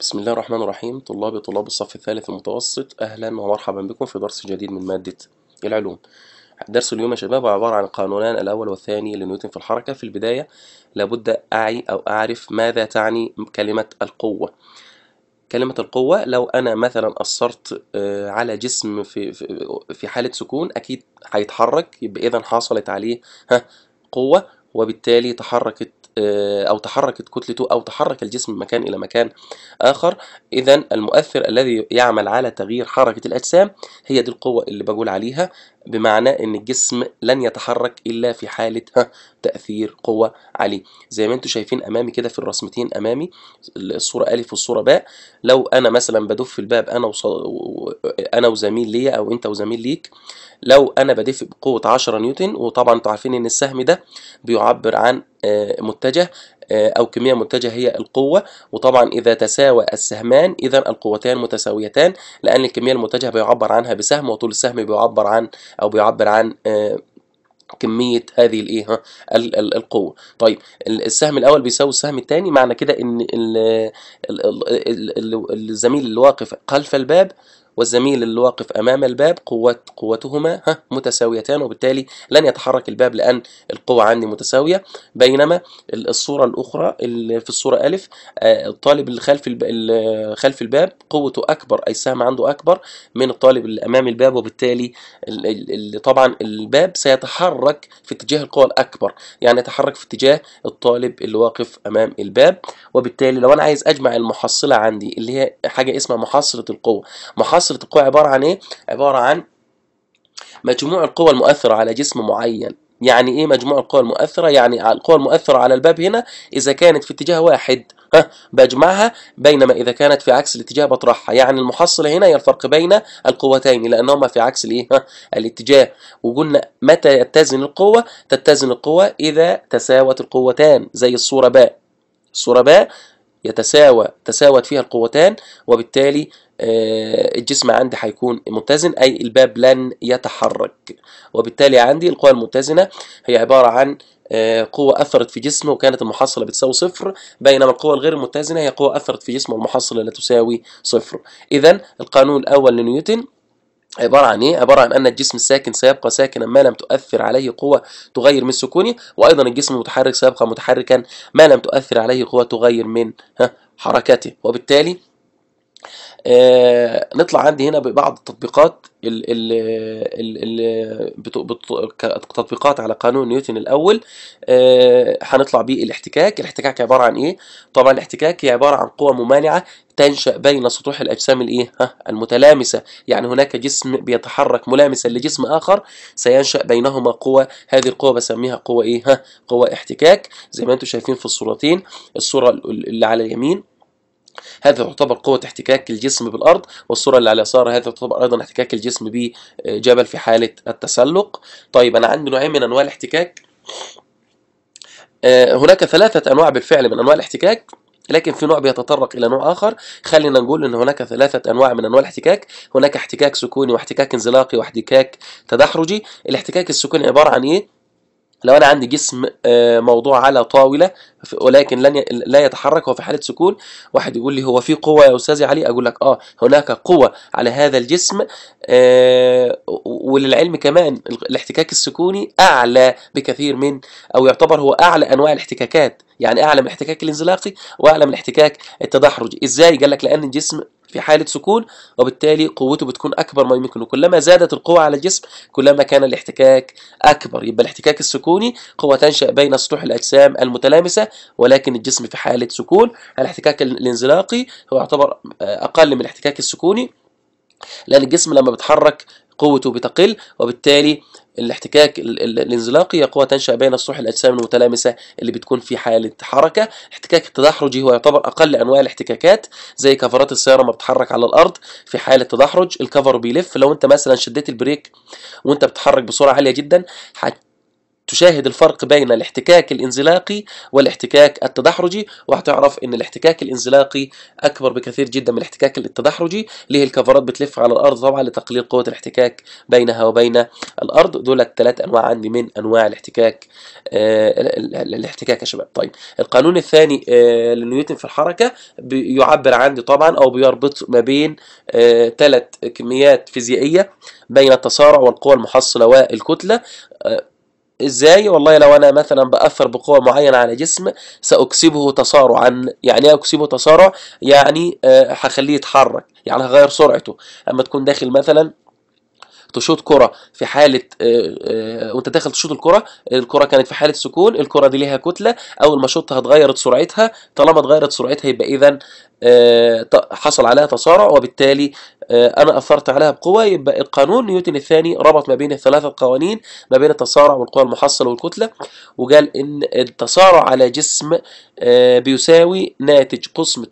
بسم الله الرحمن الرحيم طلابي طلاب الصف الثالث المتوسط أهلا ومرحبا بكم في درس جديد من مادة العلوم درس اليوم يا شباب عبارة عن القانونان الأول والثاني لنيوتن في الحركة في البداية لابد أعي أو أعرف ماذا تعني كلمة القوة كلمة القوة لو أنا مثلا أثرت آه، على جسم في في حالة سكون أكيد هيتحرك يبقى إذا حصلت عليه ها قوة وبالتالي تحركت آه، أو تحركت كتلته أو تحرك الجسم من مكان إلى مكان آخر إذا المؤثر الذي يعمل على تغيير حركة الأجسام هي دي القوة اللي بقول عليها بمعنى ان الجسم لن يتحرك الا في حاله تاثير قوه عليه زي ما انتم شايفين امامي كده في الرسمتين امامي الصوره الف والصوره باء لو انا مثلا بدف في الباب انا وص... انا وزميل ليا او انت وزميل ليك لو انا بدف بقوه 10 نيوتن وطبعا انتوا عارفين ان السهم ده بيعبر عن آه، متجه آه، أو كمية متجهة هي القوة وطبعا إذا تساوى السهمان إذا القوتان متساويتان لأن الكمية المتجهة بيعبر عنها بسهم وطول السهم بيعبر عن أو بيعبر عن آه، كمية هذه الايه القوة. طيب السهم الأول بيساوي السهم الثاني معنى كده إن الزميل اللي واقف خلف الباب والزميل اللي واقف امام الباب قوت قوتهما ها متساويتان وبالتالي لن يتحرك الباب لان القوه عندي متساويه بينما الصوره الاخرى اللي في الصوره الف آه، الطالب اللي خلف خلف الباب قوته اكبر اي سهم عنده اكبر من الطالب اللي امام الباب وبالتالي طبعا الباب سيتحرك في اتجاه القوه الاكبر يعني يتحرك في اتجاه الطالب اللي واقف امام الباب وبالتالي لو انا عايز اجمع المحصله عندي اللي هي حاجه اسمها محصله القوه محصله مصلة القوى عبارة عن ايه؟ عبارة عن مجموع القوى المؤثرة على جسم معين يعني ايه مجموع القوى المؤثرة يعني القوى المؤثرة على الباب هنا إذا كانت في اتجاه واحد ها بجمعها بينما إذا كانت في عكس الاتجاه بطرحها يعني المحصلة هنا هي الفرق بين القوتين لأنهما في عكس الايه الاتجاه وقلنا متى يتزن القوة تتزن القوة إذا تساوت القوتان زي الصورة باء الصورة باء يتساوى تساوت فيها القوتان وبالتالي آه، الجسم عندي هيكون متزن أي الباب لن يتحرك وبالتالي عندي القوى المتزنة هي عبارة عن آه، قوة أثرت في جسمه وكانت المحصلة بتساوي صفر بينما القوة الغير متزنة هي قوة أثرت في جسمه والمحصلة لا تساوي صفر إذا القانون الأول لنيوتن عبارة عن إيه؟ عبارة عن أن الجسم الساكن سيبقى ساكنا ما لم تؤثر عليه قوة تغير من سكونه، وأيضا الجسم المتحرك سيبقى متحركا ما لم تؤثر عليه قوة تغير من حركته، وبالتالي آه، نطلع عندي هنا ببعض التطبيقات ال ال ال تطبيقات على قانون نيوتن الاول آه هنطلع بيه الاحتكاك الاحتكاك عباره عن ايه طبعا الاحتكاك هي عباره عن قوه ممانعه تنشا بين سطوح الاجسام الايه المتلامسه يعني هناك جسم بيتحرك ملامسا لجسم اخر سينشا بينهما قوه هذه القوه بسميها قوه ايه ها قوه احتكاك زي ما انتم شايفين في الصورتين الصوره اللي على اليمين هذا يعتبر قوة احتكاك الجسم بالأرض والصورة اللي على اليسار هذا تعتبر أيضا احتكاك الجسم بجبل في حالة التسلق طيب أنا عندي نوعين من أنواع الاحتكاك آه، هناك ثلاثة أنواع بالفعل من أنواع الاحتكاك لكن في نوع بيتطرق الى نوع اخر خلينا نقول ان هناك ثلاثه انواع من انواع الاحتكاك هناك احتكاك سكوني واحتكاك انزلاقي واحتكاك تدحرجي الاحتكاك السكوني عباره عن ايه لو انا عندي جسم آه، موضوع على طاوله ولكن لن لا يتحرك هو في حاله سكون واحد يقول لي هو في قوه يا استاذي علي اقول لك اه هناك قوه على هذا الجسم آه، وللعلم كمان الاحتكاك السكوني اعلى بكثير من او يعتبر هو اعلى انواع الاحتكاكات يعني اعلى من الاحتكاك الانزلاقي واعلى من الاحتكاك التدحرجي ازاي قال لك لان الجسم في حالة سكون وبالتالي قوته بتكون أكبر ما يمكن وكلما زادت القوة على الجسم كلما كان الاحتكاك أكبر يبقى الاحتكاك السكوني قوة تنشأ بين سطوح الأجسام المتلامسة ولكن الجسم في حالة سكون الاحتكاك الانزلاقي هو يعتبر آه، أقل من الاحتكاك السكوني لأن الجسم لما بيتحرك قوته بتقل وبالتالي الاحتكاك الانزلاقي هي قوة تنشأ بين السطوح الأجسام المتلامسة اللي بتكون في حالة حركة، الاحتكاك التدحرجي هو يعتبر أقل أنواع الاحتكاكات زي كفرات السيارة ما بتتحرك على الأرض في حالة تدحرج، الكفر بيلف لو أنت مثلا شديت البريك وأنت بتتحرك بسرعة عالية جدا تشاهد الفرق بين الاحتكاك الانزلاقي والاحتكاك التدحرجي وهتعرف ان الاحتكاك الانزلاقي اكبر بكثير جدا من الاحتكاك التدحرجي ليه الكفرات بتلف على الارض طبعا لتقليل قوه الاحتكاك بينها وبين الارض دول الثلاث انواع عندي من انواع الاحتكاك آه الاحتكاك يا شباب طيب القانون الثاني آه لنيوتن في الحركه بيعبر عندي طبعا او بيربط ما بين ثلاث آه كميات فيزيائيه بين التسارع والقوه المحصله والكتله آه ازاي والله لو انا مثلا باثر بقوه معينه على جسم ساكسبه تصارعا يعني ايه اكسبه تصارع يعني آه، هخليه يتحرك يعني هغير سرعته اما تكون داخل مثلا تشوط كره في حاله آه، آه، وانت داخل تشوط الكره الكره كانت في حاله سكون الكره دي ليها كتله اول ما شطها اتغيرت سرعتها طالما اتغيرت سرعتها يبقى اذا آه، حصل عليها تسارع وبالتالي انا اثرت عليها بقوه يبقى القانون نيوتن الثاني ربط ما بين الثلاثه القوانين ما بين التسارع والقوه المحصله والكتله وقال ان التسارع على جسم بيساوي ناتج قسمه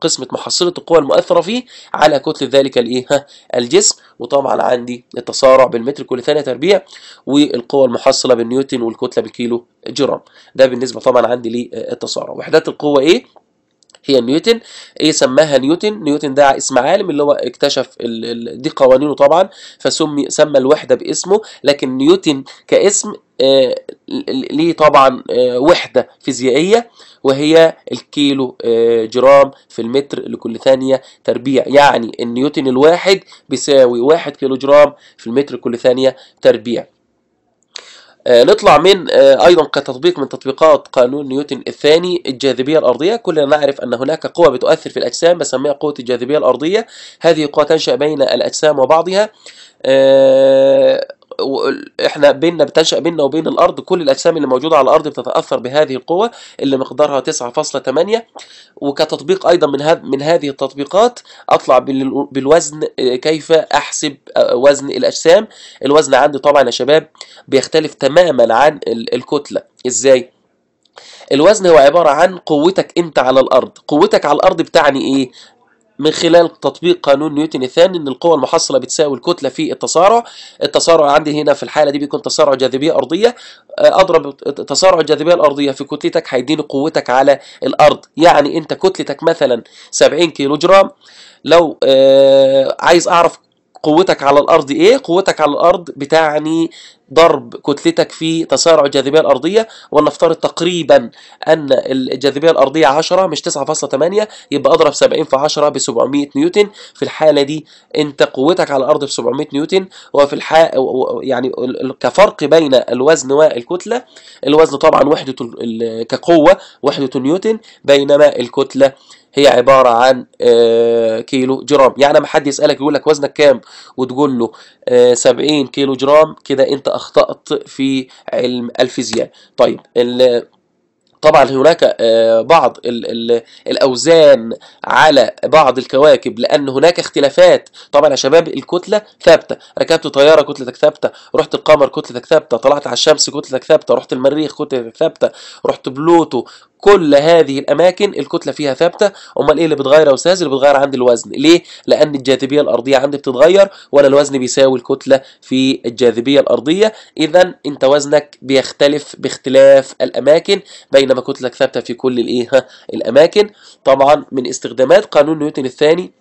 قسمه محصله القوه المؤثره فيه على كتله ذلك الايه الجسم وطبعا عندي التسارع بالمتر كل ثانيه تربيع والقوه المحصله بالنيوتن والكتله بالكيلو جرام ده بالنسبه طبعا عندي للتسارع وحدات القوه ايه هي نيوتن ايه سماها نيوتن نيوتن ده اسم عالم اللي هو اكتشف ال... دي قوانينه طبعا فسمي سمى الوحده باسمه لكن نيوتن كاسم آه، ليه طبعا آه، وحدة فيزيائية وهي الكيلو آه، جرام في المتر لكل ثانية تربيع يعني النيوتن الواحد بيساوي واحد كيلو جرام في المتر لكل ثانية تربيع نطلع من ايضا كتطبيق من تطبيقات قانون نيوتن الثاني الجاذبيه الارضيه كلنا نعرف ان هناك قوه بتؤثر في الاجسام بسميها قوه الجاذبيه الارضيه هذه قوه تنشا بين الاجسام وبعضها احنا بيننا بتنشأ بيننا وبين الارض كل الاجسام اللي موجوده على الارض بتتاثر بهذه القوه اللي مقدارها 9.8 وكتطبيق ايضا من هذ من هذه التطبيقات اطلع بالوزن كيف احسب آه، وزن الاجسام الوزن عندي طبعا يا شباب بيختلف تماما عن الكتله ازاي الوزن هو عبارة عن قوتك انت على الارض قوتك على الارض بتعني ايه من خلال تطبيق قانون نيوتن الثاني ان القوه المحصله بتساوي الكتله في التسارع التسارع عندي هنا في الحاله دي بيكون تسارع جاذبيه ارضيه آه، اضرب تسارع الجاذبيه الارضيه في كتلتك هيديني قوتك على الارض يعني انت كتلتك مثلا 70 كيلو جرام لو آه، عايز اعرف قوتك على الارض ايه قوتك على الارض بتعني ضرب كتلتك في تسارع الجاذبيه الارضيه ولنفترض تقريبا ان الجاذبيه الارضيه 10 مش 9.8 يبقى اضرب 70 في 10 ب 700 نيوتن في الحاله دي انت قوتك على الارض في 700 نيوتن وفي الحا يعني كفرق بين الوزن والكتله الوزن طبعا وحده كقوه وحده نيوتن بينما الكتله هي عبارة عن آه، كيلو جرام يعني ما حد يسألك يقول لك وزنك كام وتقول له 70 آه، كيلو جرام كده انت اخطأت في علم الفيزياء طيب طبعا هناك آه، بعض الاوزان على بعض الكواكب لان هناك اختلافات طبعا يا شباب الكتله ثابته ركبت طياره كتلتك ثابته رحت القمر كتلتك ثابته طلعت على الشمس كتلتك ثابته رحت المريخ كتلتك ثابته رحت بلوتو كل هذه الاماكن الكتله فيها ثابته امال ايه اللي بتغير يا استاذ اللي بتغير عندي الوزن ليه لان الجاذبيه الارضيه عندي بتتغير وانا الوزن بيساوي الكتله في الجاذبيه الارضيه اذا انت وزنك بيختلف باختلاف الاماكن بينما كتلك ثابته في كل الايه الاماكن طبعا من استخدامات قانون نيوتن الثاني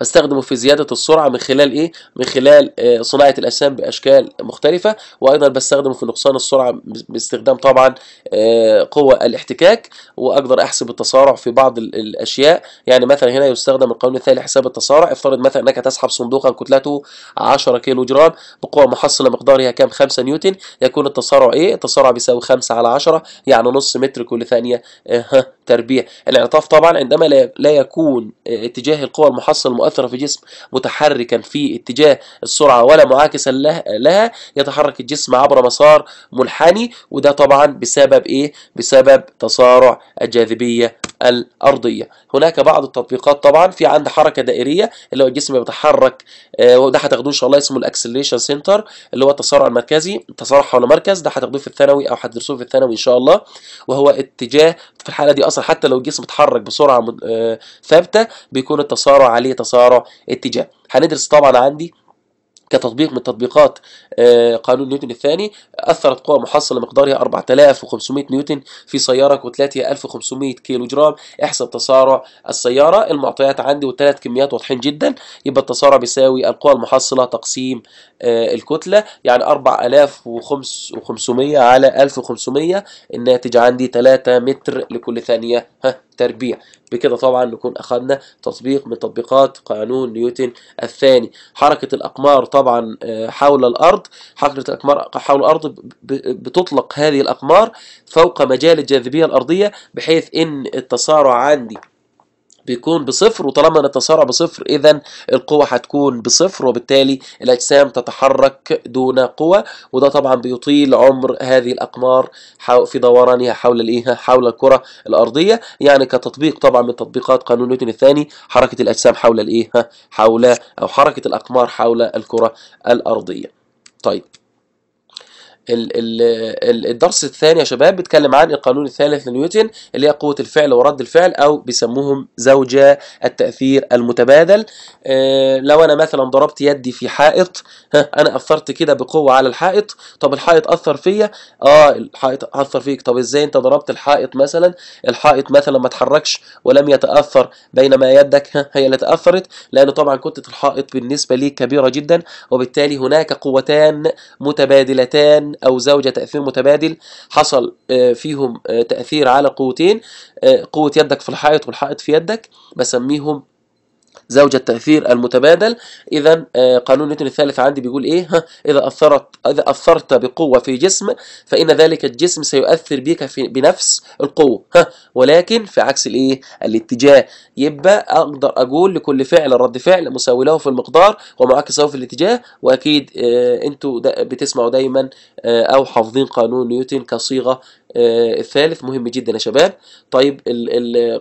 بستخدمه في زيادة السرعة من خلال إيه؟ من خلال آه، صناعة الأجسام بأشكال مختلفة وأيضا بستخدمه في نقصان السرعة باستخدام طبعا آه، قوة الاحتكاك وأقدر أحسب التسارع في بعض الأشياء يعني مثلا هنا يستخدم القانون الثاني لحساب التسارع افترض مثلا أنك تسحب صندوقا كتلته 10 كيلو جرام بقوة محصلة مقدارها كام 5 نيوتن يكون التسارع إيه؟ التسارع بيساوي 5 على 10 يعني نص متر كل ثانية آه، تربيع الانعطاف طبعا عندما لا يكون آه، اتجاه القوى المحصلة المؤثرة في الجسم متحركا في اتجاه السرعة ولا معاكسا لها يتحرك الجسم عبر مسار منحني وده طبعا بسبب ايه بسبب تسارع الجاذبية الأرضية هناك بعض التطبيقات طبعا في عند حركة دائرية اللي هو الجسم بيتحرك آه، وده هتاخدوه إن شاء الله اسمه الأكسليشن سنتر اللي هو التسارع المركزي التسارع حول مركز ده هتاخدوه في الثانوي أو هتدرسوه في الثانوي إن شاء الله وهو اتجاه في الحالة دي أصلا حتى لو الجسم اتحرك بسرعة آه، ثابتة بيكون التسارع عليه تسارع اتجاه هندرس طبعا عندي كتطبيق من تطبيقات آه، قانون نيوتن الثاني أثرت قوة محصلة مقدارها 4500 نيوتن في سيارة كتلتها 1500 كيلو جرام احسب تسارع السيارة المعطيات عندي والثلاث كميات واضحين جدا يبقى التسارع بيساوي القوة المحصلة تقسيم آه، الكتلة يعني 4500 على 1500 الناتج عندي 3 متر لكل ثانية ها تربيع بكده طبعا نكون أخذنا تطبيق من تطبيقات قانون نيوتن الثاني حركة الأقمار طبعا آه، حول الأرض حركة الأقمار حول الأرض بتطلق هذه الأقمار فوق مجال الجاذبية الأرضية بحيث إن التسارع عندي بيكون بصفر وطالما ان التسارع بصفر اذا القوة هتكون بصفر وبالتالي الاجسام تتحرك دون قوة وده طبعا بيطيل عمر هذه الاقمار في دورانها حول الايه حول الكرة الارضية يعني كتطبيق طبعا من تطبيقات قانون نيوتن الثاني حركة الاجسام حول الايه حول او حركة الاقمار حول الكرة الارضية طيب الدرس الثاني يا شباب بيتكلم عن القانون الثالث لنيوتن اللي هي قوة الفعل ورد الفعل أو بيسموهم زوجة التأثير المتبادل آه، لو أنا مثلا ضربت يدي في حائط ها أنا أثرت كده بقوة على الحائط طب الحائط أثر فيا آه الحائط أثر فيك طب إزاي أنت ضربت الحائط مثلا الحائط مثلا ما اتحركش ولم يتأثر بينما يدك هي اللي تأثرت لأن طبعا كتلة الحائط بالنسبة ليك كبيرة جدا وبالتالي هناك قوتان متبادلتان أو زوجة تأثير متبادل حصل آه، فيهم آه، تأثير على قوتين آه، قوة يدك في الحائط والحائط في يدك بسميهم زوجة التأثير المتبادل إذا آه، قانون نيوتن الثالث عندي بيقول إيه ها إذا أثرت إذا أثرت بقوة في جسم فإن ذلك الجسم سيؤثر بك في بنفس القوة ها ولكن في عكس الإيه الاتجاه يبقى أقدر أقول لكل فعل رد فعل مساوي له في المقدار ومعاكسه في الاتجاه وأكيد آه، أنتوا بتسمعوا دايما آه، أو حافظين قانون نيوتن كصيغة آه، الثالث مهم جدا يا شباب طيب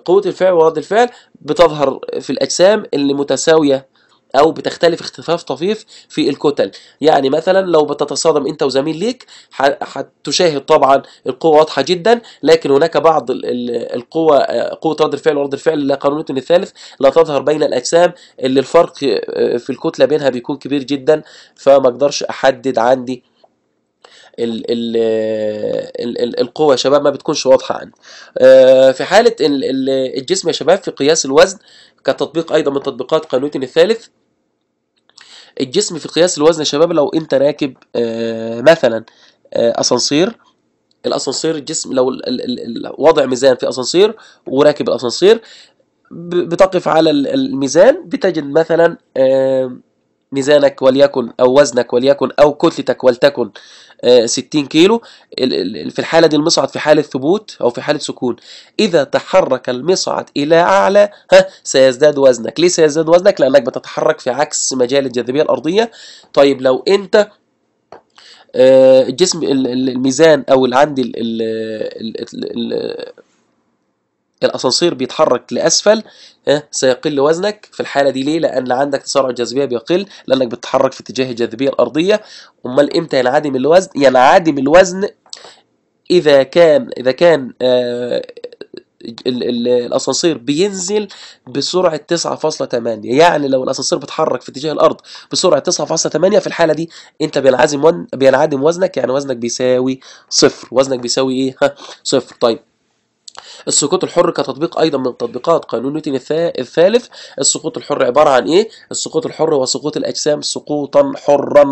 قوة الفعل ورد الفعل بتظهر في الأجسام اللي متساوية او بتختلف اختفاف طفيف في الكتل يعني مثلا لو بتتصادم انت وزميل ليك هتشاهد طبعا القوه واضحه جدا لكن هناك بعض القوه آه، قوه رد الفعل ورد الفعل لا قانونية الثالث لا تظهر بين الاجسام اللي الفرق آه، في الكتله بينها بيكون كبير جدا فما اقدرش احدد عندي ال ال ال ال القوة يا شباب ما بتكونش واضحة عندي آه، في حالة الجسم يا شباب في قياس الوزن كتطبيق أيضا من تطبيقات قانون الثالث الجسم في قياس الوزن يا شباب لو انت راكب آه، مثلا آه، اسانسير الاسانسير الجسم لو وضع ميزان في اسانسير وراكب الاسانسير بتقف على الميزان بتجد مثلا ميزانك وليكن أو وزنك وليكن أو كتلتك ولتكن 60 آه، كيلو في الحالة دي المصعد في حالة ثبوت أو في حالة سكون إذا تحرك المصعد إلى أعلى ها سيزداد وزنك ليه سيزداد وزنك لأنك بتتحرك في عكس مجال الجاذبية الأرضية طيب لو أنت الجسم آه، الميزان أو اللي عندي الاسانسير بيتحرك لاسفل ها سيقل وزنك في الحاله دي ليه لان عندك تسارع الجاذبيه بيقل لانك بتتحرك في اتجاه الجاذبيه الارضيه امال امتى ينعدم الوزن ينعدم الوزن اذا كان اذا كان آه الاسانسير بينزل بسرعه 9.8 يعني لو الاسانسير بيتحرك في اتجاه الارض بسرعه 9.8 في الحاله دي انت بينعزم بينعدم وزنك يعني وزنك بيساوي صفر وزنك بيساوي ايه ها صفر طيب السقوط الحر كتطبيق ايضا من تطبيقات قانون نيوتن الثالث السقوط الحر عباره عن ايه السقوط الحر هو سقوط الاجسام سقوطا حرا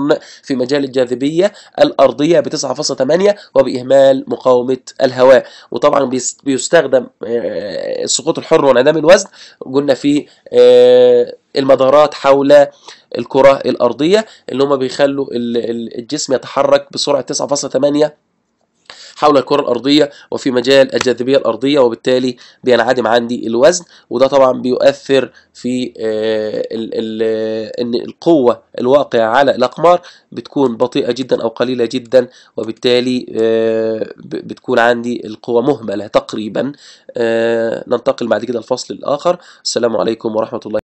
في مجال الجاذبيه الارضيه ب 9.8 وباهمال مقاومه الهواء وطبعا بيستخدم آه، السقوط الحر وانعدام الوزن قلنا في آه، المدارات حول الكره الارضيه اللي هم بيخلوا الجسم يتحرك بسرعه 9.8 حول الكره الارضيه وفي مجال الجاذبيه الارضيه وبالتالي بينعدم عندي الوزن وده طبعا بيؤثر في الـ آه، الـ آه، ان القوه الواقعه على الاقمار بتكون بطيئه جدا او قليله جدا وبالتالي آه، بتكون عندي القوه مهمله تقريبا ننتقل بعد كده الفصل الاخر السلام عليكم ورحمه الله